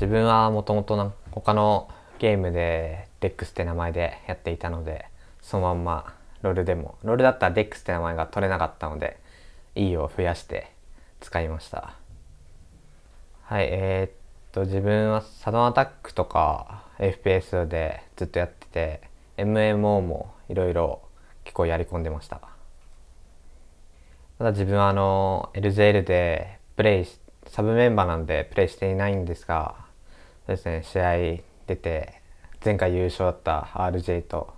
自分はもともと他のゲームで DEX って名前でやっていたのでそのまんまロールでもロールだったら DEX って名前が取れなかったので E を増やして使いましたはいえー、っと自分はサドンアタックとか FPS でずっとやってて MMO もいろいろ結構やり込んでましたただ自分はあの LJL でプレイサブメンバーなんでプレイしていないんですがそうですね試合出て前回優勝だった RJ と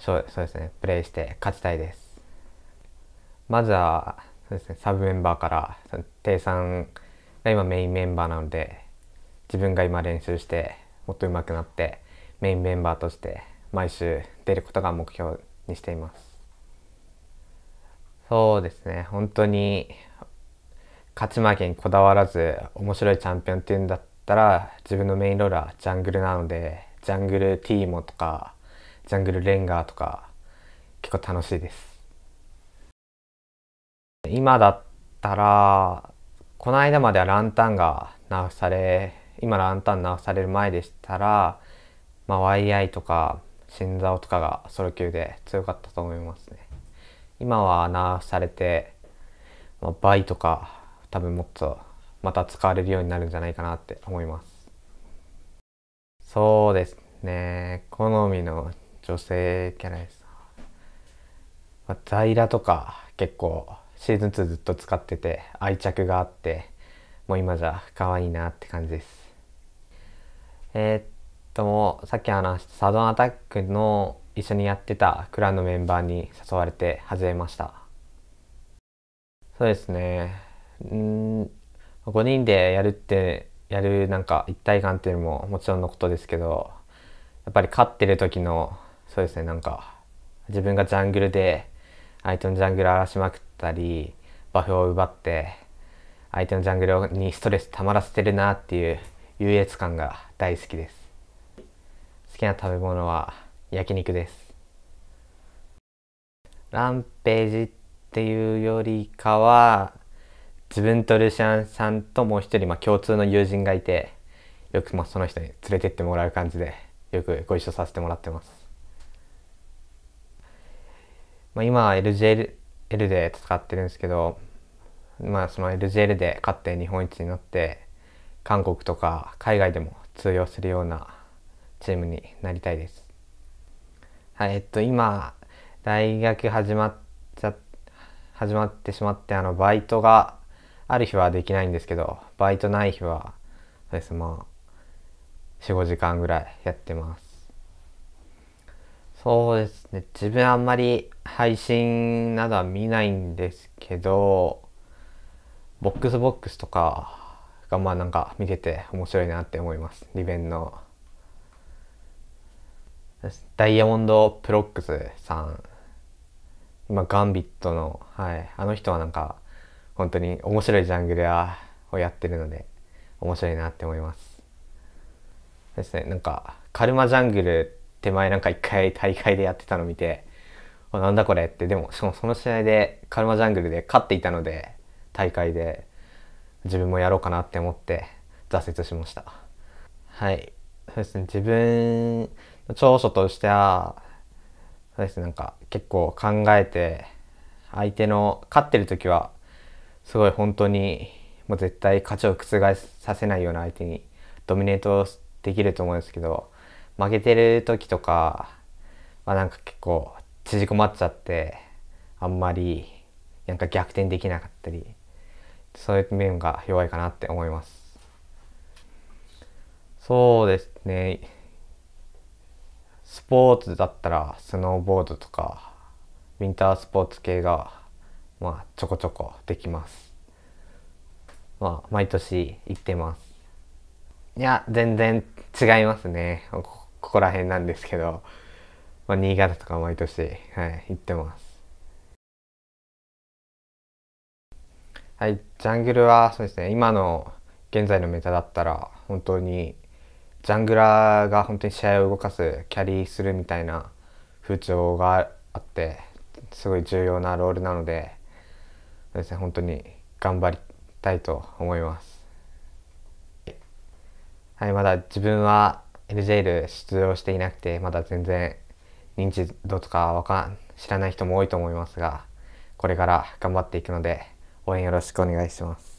そうですねプレーして勝ちたいですまずはそうですねサブメンバーから定さんが今メインメンバーなので自分が今練習してもっと上手くなってメインメンバーとして毎週出ることが目標にしていますそうですね本当に勝ち負けにこだわらず面白いチャンピオンっていうんだたら自分のメインローラージャングルなのでジャングルティーモとかジャングルレンガとか結構楽しいです今だったらこの間まではランタンが直され今ランタン直される前でしたら、まあ、YI とか新座とかがソロ級で強かったと思いますね今は直されて、まあ、倍とか多分もっとまた使われるようになるんじゃないかなって思いますそうですね好みの女性キャラです在イとか結構シーズン2ずっと使ってて愛着があってもう今じゃ可愛いなって感じですえー、っともさっき話したサドンアタックの一緒にやってたクランのメンバーに誘われて始めましたそうですねうん5人でやるってやるなんか一体感っていうのももちろんのことですけどやっぱり勝ってる時のそうですねなんか自分がジャングルで相手のジャングル荒らしまくったりバフを奪って相手のジャングルにストレスたまらせてるなっていう優越感が大好きです好きな食べ物は焼肉ですランページっていうよりかは自分とルシアンさんともう一人、まあ、共通の友人がいてよくまあその人に連れてってもらう感じでよくご一緒させてもらってます、まあ、今は LJL で戦ってるんですけど、まあ、その LJL で勝って日本一になって韓国とか海外でも通用するようなチームになりたいです。はい、えっと今大学始まっちゃ始まってしまってあのバイトがある日はできないんですけど、バイトない日は、そうです、まあ、4、5時間ぐらいやってます。そうですね。自分あんまり配信などは見ないんですけど、ボックスボックスとかがまあなんか見てて面白いなって思います。リベンの。ダイヤモンド・プロックスさん。今、ガンビットの、はい。あの人はなんか、本当に面白いジャングルをやってるので面白いなって思いますですねなんかカルマジャングル手前なんか一回大会でやってたの見てあなんだこれってでもしかもその試合でカルマジャングルで勝っていたので大会で自分もやろうかなって思って挫折しましたはいそうですね自分の長所としてはそうですねなんか結構考えて相手の勝ってる時はすごい本当にもう絶対価値を覆させないような相手にドミネートできると思うんですけど負けてる時とか、まあ、なんか結構縮こまっちゃってあんまりなんか逆転できなかったりそういう面が弱いかなって思いますそうですねスポーツだったらスノーボードとかウィンタースポーツ系がまあ、ちょこちょこできます。まあ、毎年行ってます。いや、全然違いますね。ここら辺なんですけど、まあ、新潟とか毎年、はい、行ってます。はい、ジャングルはそうですね、今の現在のメタだったら、本当に、ジャングラーが本当に試合を動かす、キャリーするみたいな風潮があって、すごい重要なロールなので、そうですね本当に頑張りたいと思いますはいまだ自分は LJL 出場していなくてまだ全然認知度とかわかん知らない人も多いと思いますがこれから頑張っていくので応援よろしくお願いします